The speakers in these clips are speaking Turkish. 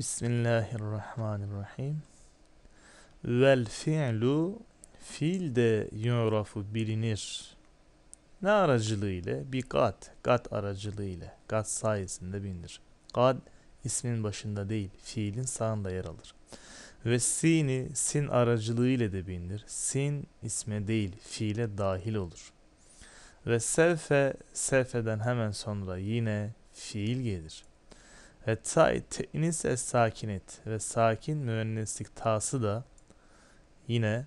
Bismillahirrahmanirrahim. Vel fi'lu fiil de yurafu bilinir. Ne aracılığı ile? Bir kat, kat aracılığı ile, kat sayesinde bilinir. Kat ismin başında değil, fiilin sağında yer alır. Ve sini sin aracılığı ile de bilinir. Sin isme değil, fiile dahil olur. Ve sevfe, sevfeden hemen sonra yine fiil gelir. Ve tay te'nis es sakinet ve sakin müenneslik tası da yine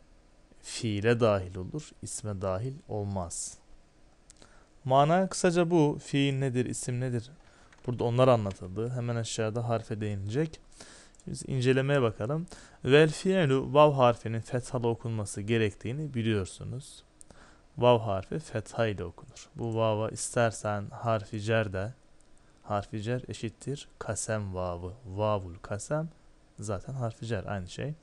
fiile dahil olur, isme dahil olmaz. Mana kısaca bu. Fiil nedir, isim nedir? Burada onlar anlatıldı. Hemen aşağıda harfe değinecek. Biz incelemeye bakalım. Vel fiilu vav harfinin fethalı okunması gerektiğini biliyorsunuz. Vav harfi fetha ile okunur. Bu vava istersen harfi cer de, harfi cer eşittir kasem vavı. Vavul kasem zaten harfi cer aynı şey.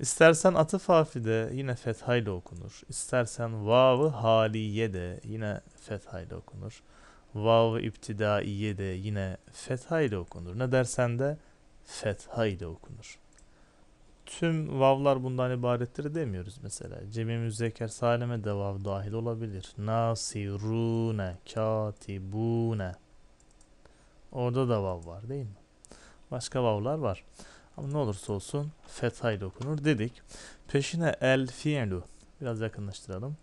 İstersen atıf harfi de yine fethayla okunur. İstersen vavı haliye de yine fethayla okunur. Vavı iptidaiye de yine fethayla okunur. Ne dersen de fethayla okunur. Tüm vavlar bundan ibarettir demiyoruz mesela. Cemi müzekker salime de vav dahil olabilir. Nasirune, katibune. Orada da vav var değil mi? Başka vavlar var. Ama ne olursa olsun fethay okunur dedik. Peşine el fiilu. Biraz yakınlaştıralım.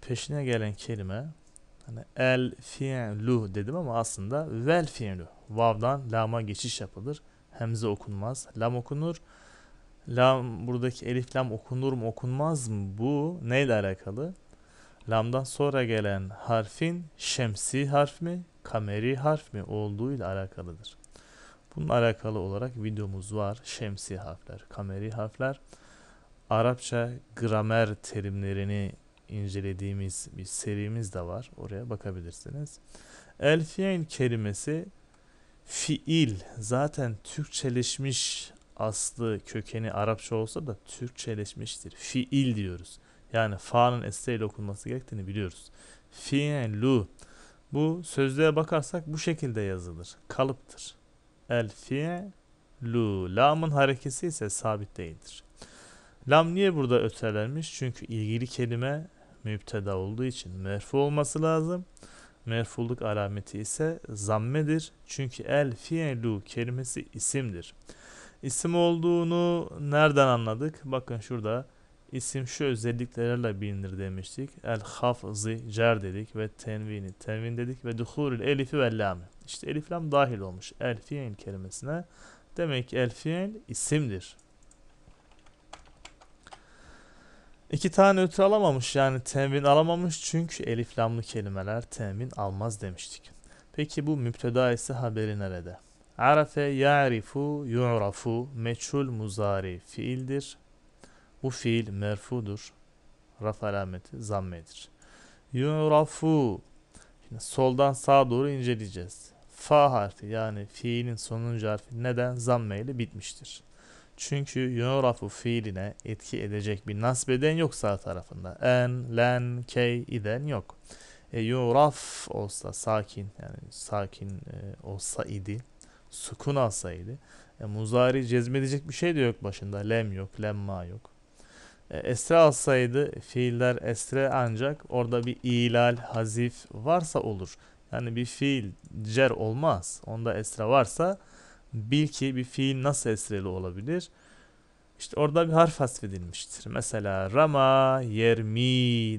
Peşine gelen kelime hani el fiilu dedim ama aslında vel fiilu. Vav'dan lama geçiş yapılır. Hemze okunmaz. Lam okunur. Lam buradaki elif lam okunur mu okunmaz mı? Bu neyle alakalı? Lamdan sonra gelen harfin şemsi harf mi? kameri harf mi olduğu ile alakalıdır. Bununla alakalı olarak videomuz var. Şemsi harfler, kameri harfler. Arapça gramer terimlerini incelediğimiz bir serimiz de var. Oraya bakabilirsiniz. Elfiyen kelimesi fiil zaten Türkçeleşmiş aslı kökeni Arapça olsa da Türkçeleşmiştir. Fiil diyoruz. Yani fa'nın esteyle okunması gerektiğini biliyoruz. Fi'lu bu sözlüğe bakarsak bu şekilde yazılır. Kalıptır. El fi'lu. Lamın harekesi ise sabit değildir. Lam niye burada ötelenmiş? Çünkü ilgili kelime müpteda olduğu için merfu olması lazım. Merfuluk alameti ise zammedir. Çünkü el fi'lu kelimesi isimdir. İsim olduğunu nereden anladık? Bakın şurada İsim şu özelliklerle bilinir demiştik. El hafzi cer dedik ve tenvini tenvin dedik ve duhurul elifi ve lam. İşte elif lam dahil olmuş el fiil kelimesine. Demek ki el fiil isimdir. İki tane ötürü alamamış yani tenvin alamamış çünkü elif lamlı kelimeler tenvin almaz demiştik. Peki bu müpteda ise haberi nerede? Arafe ya'rifu yu'rafu meçhul muzari fiildir. Bu fiil merfudur. Raf alameti zammedir. Yurafu. Şimdi soldan sağa doğru inceleyeceğiz. Fa harfi yani fiilin sonuncu harfi neden zamme ile bitmiştir? Çünkü yurafu fiiline etki edecek bir nasbeden yok sağ tarafında. En, len, key, iden yok. E, yuraf olsa sakin yani sakin e, olsa idi sukun alsaydı e, muzari cezmedecek bir şey de yok başında lem yok lemma yok e, esre alsaydı fiiller esre ancak orada bir ilal, hazif varsa olur. Yani bir fiil cer olmaz. Onda esre varsa bil ki bir fiil nasıl esreli olabilir? İşte orada bir harf hasfedilmiştir. Mesela rama yermi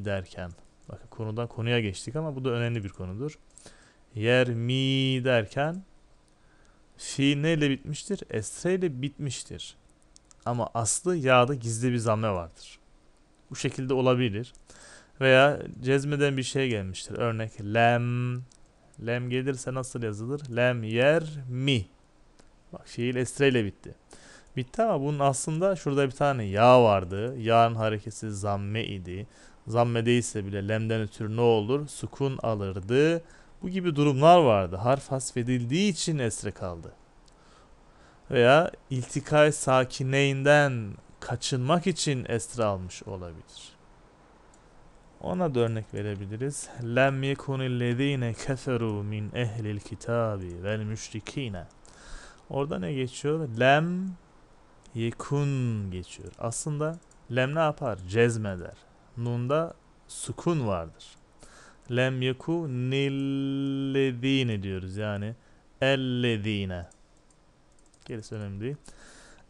derken. Bakın konudan konuya geçtik ama bu da önemli bir konudur. Yermi derken fiil neyle bitmiştir? Esre bitmiştir. Ama aslı yağda gizli bir zamme vardır. Bu şekilde olabilir. Veya cezmeden bir şey gelmiştir. Örnek lem. Lem gelirse nasıl yazılır? Lem yer mi. Bak şiir estreyle bitti. Bitti ama bunun aslında şurada bir tane yağ vardı. Yağın hareketi zamme idi. Zamme değilse bile lemden ötürü ne olur? Sukun alırdı. Bu gibi durumlar vardı. Harf hasfedildiği için esre kaldı veya iltikay sakineyinden kaçınmak için esra almış olabilir. Ona da örnek verebiliriz. Lem yekunillezine keferu min ehlil kitabi vel müşrikine. Orada ne geçiyor? Lem yekun geçiyor. Aslında lem ne yapar? Cezmeder. Nunda sukun vardır. Lem yekunillezine diyoruz yani ellezine Gerisi önemli değil.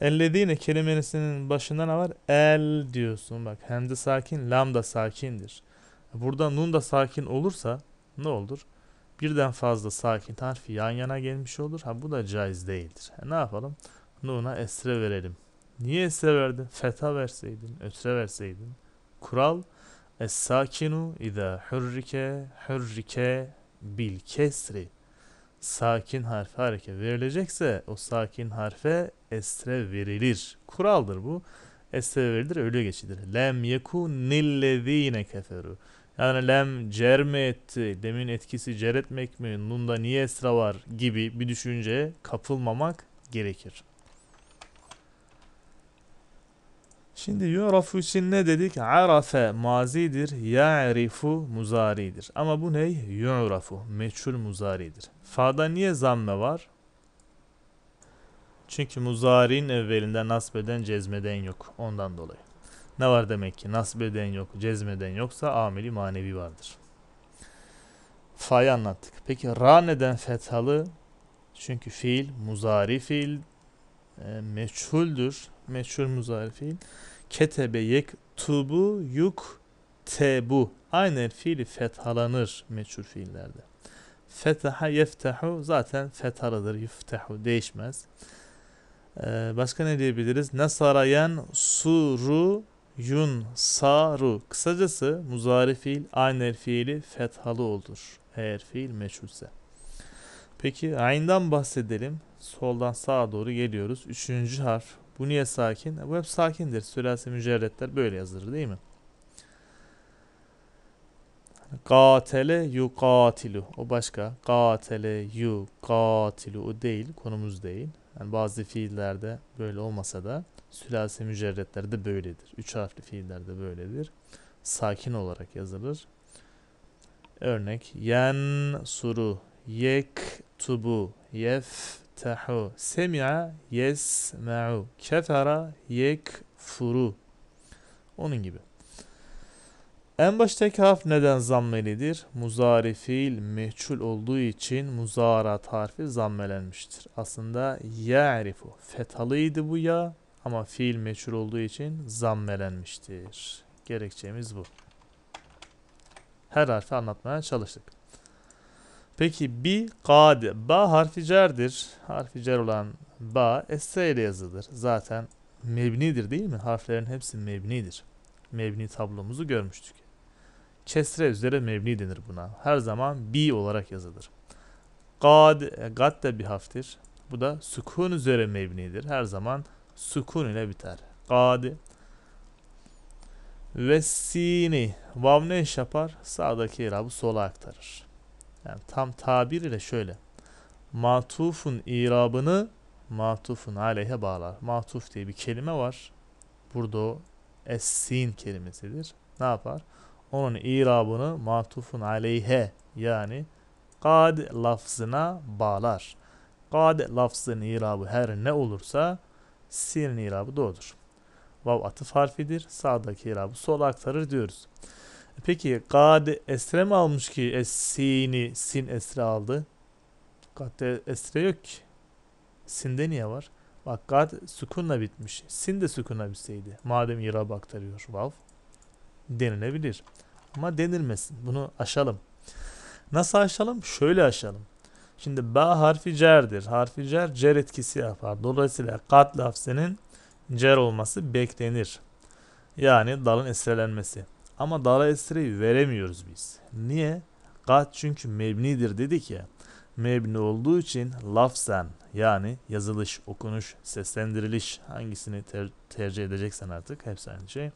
Ellediğine kelimesinin başında ne var? El diyorsun. Bak hem de sakin, lam da sakindir. Burada nun da sakin olursa ne olur? Birden fazla sakin harfi yan yana gelmiş olur. Ha bu da caiz değildir. Ha, e, ne yapalım? Nun'a esre verelim. Niye esre verdin? Feta verseydin, ötre verseydin. Kural Es sakinu ida hürrike hürrike bil kesri sakin harfe hareke verilecekse o sakin harfe esre verilir. Kuraldır bu. Esre verilir, ölü geçidir. Lem yeku nillezine keferu. Yani lem cer mi etti, lemin etkisi cer etmek mi, nunda niye esra var gibi bir düşünceye kapılmamak gerekir. Şimdi yurafu için ne dedik? Arafe mazidir, ya'rifu muzaridir. Ama bu ney? Yurafu, meçhul muzaridir. Fa'da niye zamme var? Çünkü muzarin evvelinde nasbeden cezmeden yok. Ondan dolayı. Ne var demek ki? Nasbeden yok, cezmeden yoksa ameli manevi vardır. Fa'yı anlattık. Peki ra neden fethalı? Çünkü fiil, muzari fiil e, meçhuldür meşhur muzari fiil. Ketebe yek tubu yuk tebu. aynı fiili fethalanır meşhur fiillerde. Fetaha yeftahu zaten fetharıdır Yuftahu değişmez. Ee, başka ne diyebiliriz? Nasarayen suru yun saru. Kısacası muzari fiil aynel fiili fethalı olur. Eğer fiil meşhurse. Peki ayndan bahsedelim. Soldan sağa doğru geliyoruz. Üçüncü harf bu niye sakin? Bu hep sakindir. Sülasi mücerretler böyle yazılır değil mi? Katele yukatilu. O başka. Katele yukatilu. O değil. Konumuz değil. Yani bazı fiillerde böyle olmasa da sülasi mücerretlerde böyledir. Üç harfli fiillerde böyledir. Sakin olarak yazılır. Örnek. Yen suru. Yek tubu. Yef yeftehu. Semi'a yesme'u. Kefera yekfuru. Onun gibi. En baştaki harf neden zammelidir? Muzari fiil mehçul olduğu için muzarat harfi zammelenmiştir. Aslında ya'rifu. Fetalıydı bu ya ama fiil meçhul olduğu için zammelenmiştir. Gerekçemiz bu. Her harfi anlatmaya çalıştık. Peki bi kad ba harfi cerdir. Harfi cer olan ba S ile yazılır. Zaten mebnidir değil mi? Harflerin hepsi mebnidir. Mebni tablomuzu görmüştük. Kesre üzere mebni denir buna. Her zaman bi olarak yazılır. Kad, gad e, de bir haftir. Bu da sukun üzere mebnidir. Her zaman sukun ile biter. Kad. Ve sini. Vav ne iş yapar? Sağdaki irabı sola aktarır. Yani tam tabir ile şöyle. Matufun irabını matufun aleyhe bağlar. Matuf diye bir kelime var. Burada o essin kelimesidir. Ne yapar? Onun irabını matufun aleyhe yani kad lafzına bağlar. Kad lafzının irabı her ne olursa sin irabı da odur. Vav atıf harfidir. Sağdaki irabı sola aktarır diyoruz. Peki kad esre mi almış ki sini sin esre aldı? Kadde esre yok ki. Sinde niye var? Bak kad sükunla bitmiş. Sin de sükunla bitseydi. Madem irab aktarıyor vav denilebilir. Ama denilmesin. Bunu aşalım. Nasıl aşalım? Şöyle aşalım. Şimdi ba harfi cerdir. Harfi cer cer etkisi yapar. Dolayısıyla kat lafzenin cer olması beklenir. Yani dalın esrelenmesi. Ama dara esreyi veremiyoruz biz. Niye? Kat çünkü mebnidir dedi ki. Mebni olduğu için lafzen yani yazılış, okunuş, seslendiriliş hangisini ter- tercih edeceksen artık hepsi aynı şey.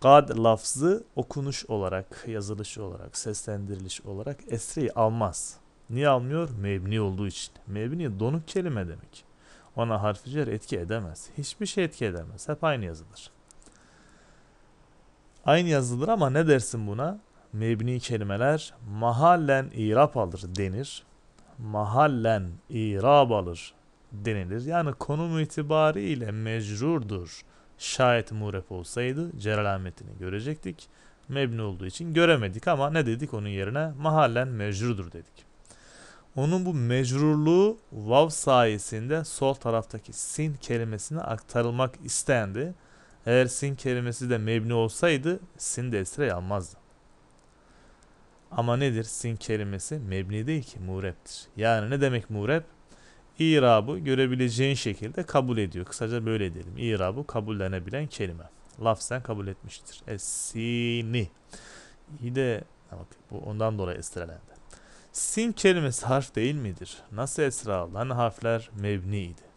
Kad lafzı okunuş olarak, yazılış olarak, seslendiriliş olarak esreyi almaz. Niye almıyor? Mebni olduğu için. Mebni donuk kelime demek. Ona harfi etki edemez. Hiçbir şey etki edemez. Hep aynı yazılır. Aynı yazılır ama ne dersin buna? Mebni kelimeler mahallen irap alır denir. Mahallen irap alır denilir. Yani konum itibariyle mecrurdur. Şayet muref olsaydı cer görecektik. Mebni olduğu için göremedik ama ne dedik onun yerine? Mahallen mecrurdur dedik. Onun bu mecrurluğu vav sayesinde sol taraftaki sin kelimesine aktarılmak istendi. Eğer sin kelimesi de mebni olsaydı sin de esre almazdı. Ama nedir sin kelimesi? Mebni değil ki mureptir. Yani ne demek murep? İrabı görebileceğin şekilde kabul ediyor. Kısaca böyle diyelim. İrabı kabullenebilen kelime. Lafzen kabul etmiştir. Esini. İyi de bak, bu ondan dolayı esrelendi. Sin kelimesi harf değil midir? Nasıl esra oldu? Hani harfler mebniydi.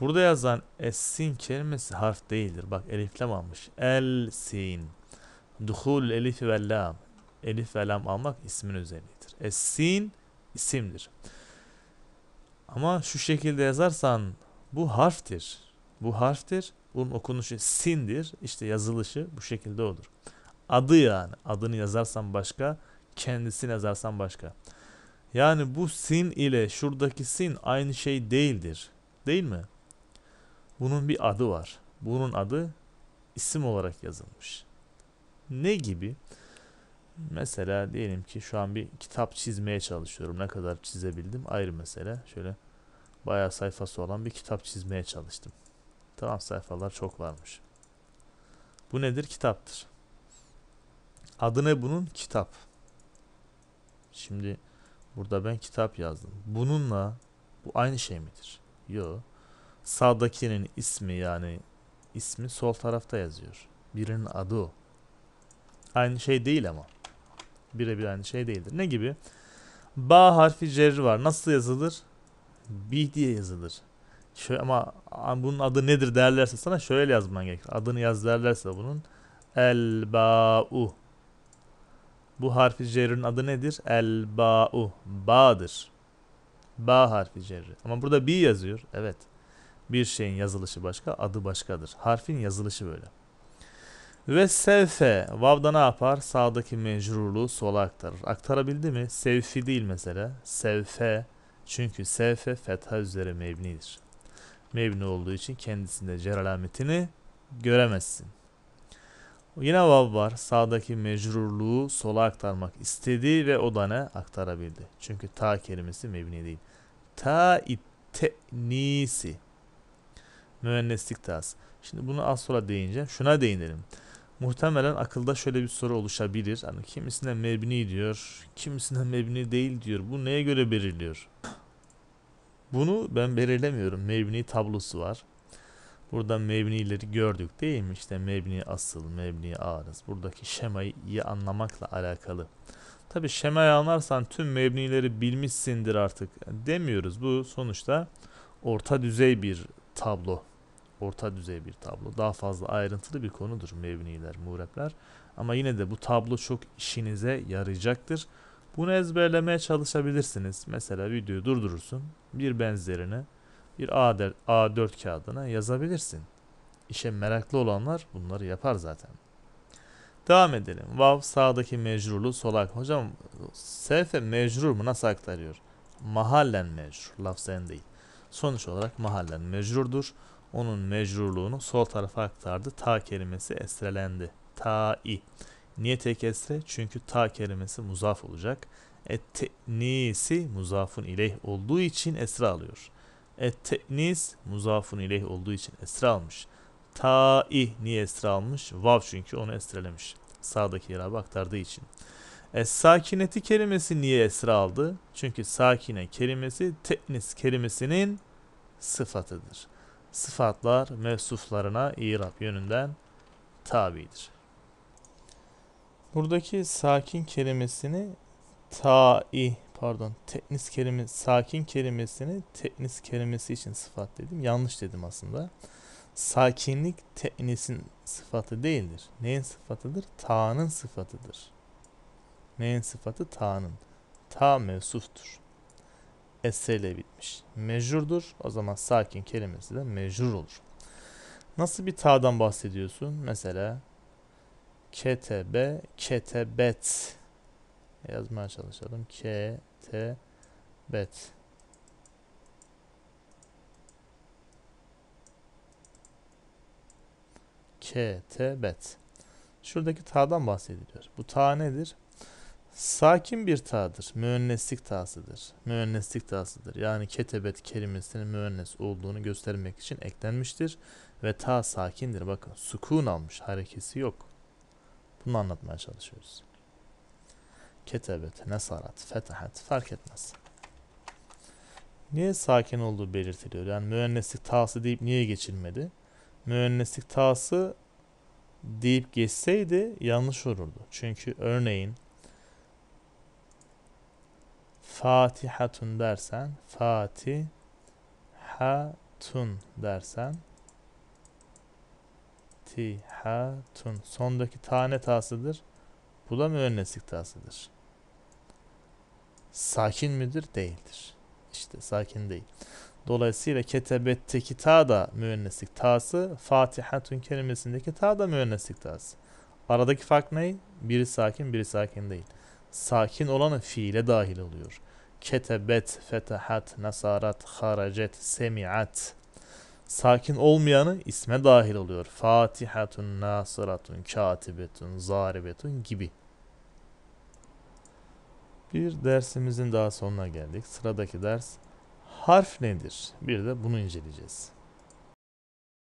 Burada yazan essin kelimesi harf değildir. Bak eliflem almış. El sin. Duhul elif ve lam. Elif ve lam almak ismin özelliğidir. Essin isimdir. Ama şu şekilde yazarsan bu harftir. Bu harftir. Bunun okunuşu sindir. İşte yazılışı bu şekilde olur. Adı yani. Adını yazarsan başka, kendisini yazarsan başka. Yani bu sin ile şuradaki sin aynı şey değildir. Değil mi? Bunun bir adı var. Bunun adı isim olarak yazılmış. Ne gibi? Mesela diyelim ki şu an bir kitap çizmeye çalışıyorum. Ne kadar çizebildim ayrı mesele. Şöyle bayağı sayfası olan bir kitap çizmeye çalıştım. Tamam sayfalar çok varmış. Bu nedir? Kitaptır. Adı ne bunun? Kitap. Şimdi burada ben kitap yazdım. Bununla bu aynı şey midir? Yok. Sağdakinin ismi yani ismi sol tarafta yazıyor. Birinin adı o. Aynı şey değil ama. Birebir aynı şey değildir. Ne gibi? Ba harfi cerri var. Nasıl yazılır? Bih diye yazılır. Şöyle, ama bunun adı nedir derlerse sana şöyle yazman gerekir. Adını yaz derlerse bunun El Ba U. Bu harfi cerrin adı nedir? El Ba U. Ba'dır. Ba harfi cerri. Ama burada bi yazıyor. Evet. Bir şeyin yazılışı başka, adı başkadır. Harfin yazılışı böyle. Ve sevfe vavda ne yapar? Sağdaki mecrurluğu sola aktarır. Aktarabildi mi? Sevfi değil mesela. Sevfe. Çünkü sevfe fetha üzere mebnidir. Mevni olduğu için kendisinde ceralametini göremezsin. Yine vav var. Sağdaki mecrurluğu sola aktarmak istedi ve o da ne? Aktarabildi. Çünkü ta kelimesi mebni değil. Ta itte nisi mühendislik tahası. Şimdi bunu az sonra değineceğim. Şuna değinelim. Muhtemelen akılda şöyle bir soru oluşabilir. Hani kimisinden mebni diyor, kimisinden mebni değil diyor. Bu neye göre belirliyor? Bunu ben belirlemiyorum. Mebni tablosu var. Burada mebnileri gördük değil mi? İşte mebni asıl, mebni arız. Buradaki şemayı iyi anlamakla alakalı. Tabi şemayı anlarsan tüm mebnileri bilmişsindir artık demiyoruz. Bu sonuçta orta düzey bir tablo orta düzey bir tablo. Daha fazla ayrıntılı bir konudur mevniler, murepler. Ama yine de bu tablo çok işinize yarayacaktır. Bunu ezberlemeye çalışabilirsiniz. Mesela videoyu durdurursun. Bir benzerini bir A4, kağıdına yazabilirsin. İşe meraklı olanlar bunları yapar zaten. Devam edelim. Vav sağdaki mecrulu sola Hocam sefe mecrur mu nasıl aktarıyor? Mahallen mecrur. Lafzen değil. Sonuç olarak mahallen mecrurdur onun mecrurluğunu sol tarafa aktardı. Ta kelimesi esrelendi. Ta-i. Niye tek esre? Çünkü ta kelimesi muzaf olacak. Et-te'nisi muzafun ileyh olduğu için esre alıyor. Et-te'nis muzafun ileyh olduğu için esre almış. Ta-i niye esre almış? Vav çünkü onu esrelemiş. Sağdaki irabı aktardığı için. Es-sakineti kelimesi niye esra aldı? Çünkü sakine kelimesi teknis kelimesinin sıfatıdır sıfatlar mevsuflarına irab yönünden tabidir. Buradaki sakin kelimesini ta'i pardon teknis kelime sakin kelimesini teknis kelimesi için sıfat dedim. Yanlış dedim aslında. Sakinlik teknisin sıfatı değildir. Neyin sıfatıdır? Ta'nın sıfatıdır. Neyin sıfatı? Ta'nın. Ta mevsuftur ss ile bitmiş. Mecurdur. O zaman sakin kelimesi de mecur olur. Nasıl bir ta'dan bahsediyorsun? Mesela ketebe, ketebet. Yazmaya çalışalım. Ketebet. Ketebet. E Şuradaki ta'dan bahsediliyor. Bu ta nedir? Sakin bir tadır. Müenneslik tasıdır. Müenneslik tasıdır. Yani ketebet kelimesinin müennes olduğunu göstermek için eklenmiştir. Ve ta sakindir. Bakın sukun almış. Harekesi yok. Bunu anlatmaya çalışıyoruz. Ketebet, nesarat, fetahat fark etmez. Niye sakin olduğu belirtiliyor? Yani müenneslik tası deyip niye geçilmedi? Müenneslik tası deyip geçseydi yanlış olurdu. Çünkü örneğin Fatihatun dersen Fatihatun dersen tihatun. sondaki tane tasıdır. Bu da müenneslik tasıdır. Sakin midir? Değildir. İşte sakin değil. Dolayısıyla ketebetteki ta da müenneslik tası, Fatihatun kelimesindeki ta da müenneslik tası. Aradaki fark ne? Biri sakin, biri sakin değil sakin olanı fiile dahil oluyor. Ketebet, fetahat, nasarat, haracet, semiat. Sakin olmayanı isme dahil oluyor. Fatihatun, Nasaratun, katibetun, zaribetun gibi. Bir dersimizin daha sonuna geldik. Sıradaki ders harf nedir? Bir de bunu inceleyeceğiz.